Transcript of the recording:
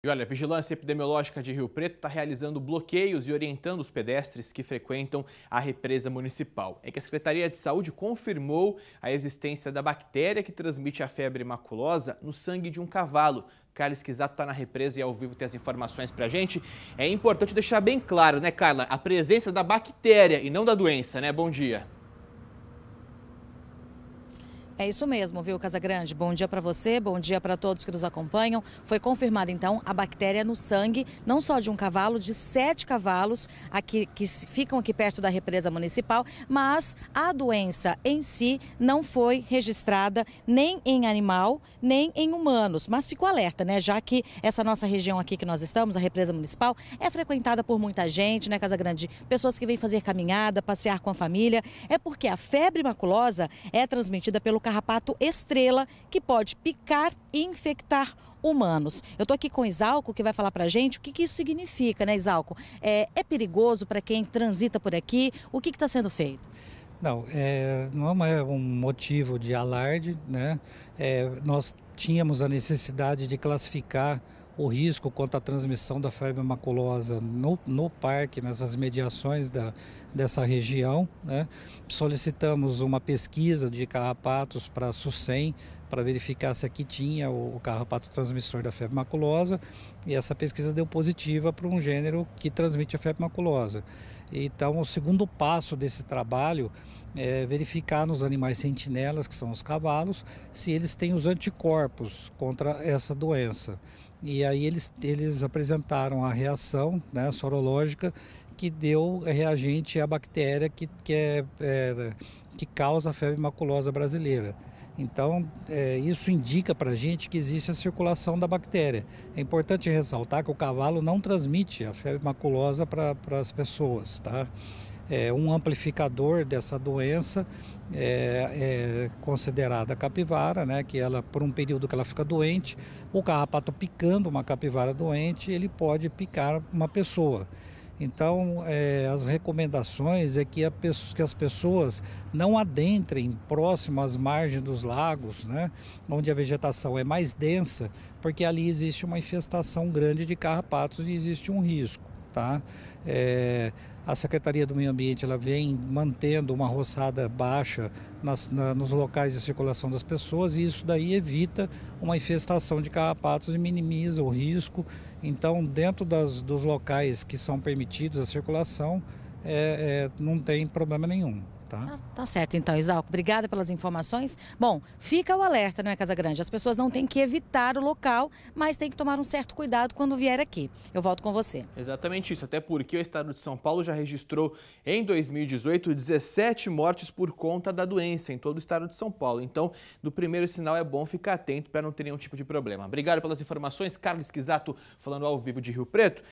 E olha, a Vigilância Epidemiológica de Rio Preto está realizando bloqueios e orientando os pedestres que frequentam a represa municipal. É que a Secretaria de Saúde confirmou a existência da bactéria que transmite a febre maculosa no sangue de um cavalo. Carlos Quisato está na represa e é ao vivo tem as informações para a gente. É importante deixar bem claro, né, Carla, a presença da bactéria e não da doença, né? Bom dia. É isso mesmo, viu, Casa Grande. Bom dia para você, bom dia para todos que nos acompanham. Foi confirmada, então, a bactéria no sangue, não só de um cavalo, de sete cavalos aqui, que ficam aqui perto da represa municipal, mas a doença em si não foi registrada nem em animal, nem em humanos. Mas ficou alerta, né? Já que essa nossa região aqui que nós estamos, a represa municipal, é frequentada por muita gente, né, Casa Grande? Pessoas que vêm fazer caminhada, passear com a família. É porque a febre maculosa é transmitida pelo carrapato estrela, que pode picar e infectar humanos. Eu estou aqui com Isalco, que vai falar para gente o que, que, isso significa, né, Isalco? É, é perigoso para quem transita por aqui? O que está sendo feito? Não, é, não é um motivo de alarde, né? É, nós tínhamos a necessidade de classificar o risco quanto à transmissão da febre maculosa no, no parque, nessas mediações da, dessa região. Né? Solicitamos uma pesquisa de carrapatos para a SUSEM, para verificar se aqui tinha o, o carrapato transmissor da febre maculosa, e essa pesquisa deu positiva para um gênero que transmite a febre maculosa. Então, o segundo passo desse trabalho é verificar nos animais sentinelas, que são os cavalos, se eles têm os anticorpos contra essa doença. E aí eles, eles apresentaram a reação né, sorológica que deu reagente à bactéria que, que, é, é, que causa a febre maculosa brasileira. Então, é, isso indica para a gente que existe a circulação da bactéria. É importante ressaltar que o cavalo não transmite a febre maculosa para as pessoas. Tá? É, um amplificador dessa doença é, é considerada capivara, né? Que ela, por um período que ela fica doente, o carrapato picando uma capivara doente, ele pode picar uma pessoa. Então, é, as recomendações é que, que, as pessoas não adentrem próximo às margens dos lagos, né, onde a vegetação é mais densa, porque ali existe uma infestação grande de carrapatos e existe um risco tá? É, a Secretaria do Meio Ambiente ela vem mantendo uma roçada baixa nas, na, nos locais de circulação das pessoas e isso daí evita uma infestação de carrapatos e minimiza o risco. Então, dentro das, dos locais que são permitidos a circulação, é, é, não tem problema nenhum. Tá? tá. tá? certo então, Isalco. Obrigada pelas informações. Bom, fica o alerta, não é Casa Grande? As pessoas não têm que evitar o local, mas têm que tomar um certo cuidado quando vier aqui. Eu volto com você. Exatamente isso, até porque o estado de São Paulo já registrou em 2018 17 mortes por conta da doença em todo o estado de São Paulo. Então, no primeiro sinal é bom ficar atento para não ter nenhum tipo de problema. Obrigado pelas informações, Carlos Quisato falando ao vivo de Rio Preto.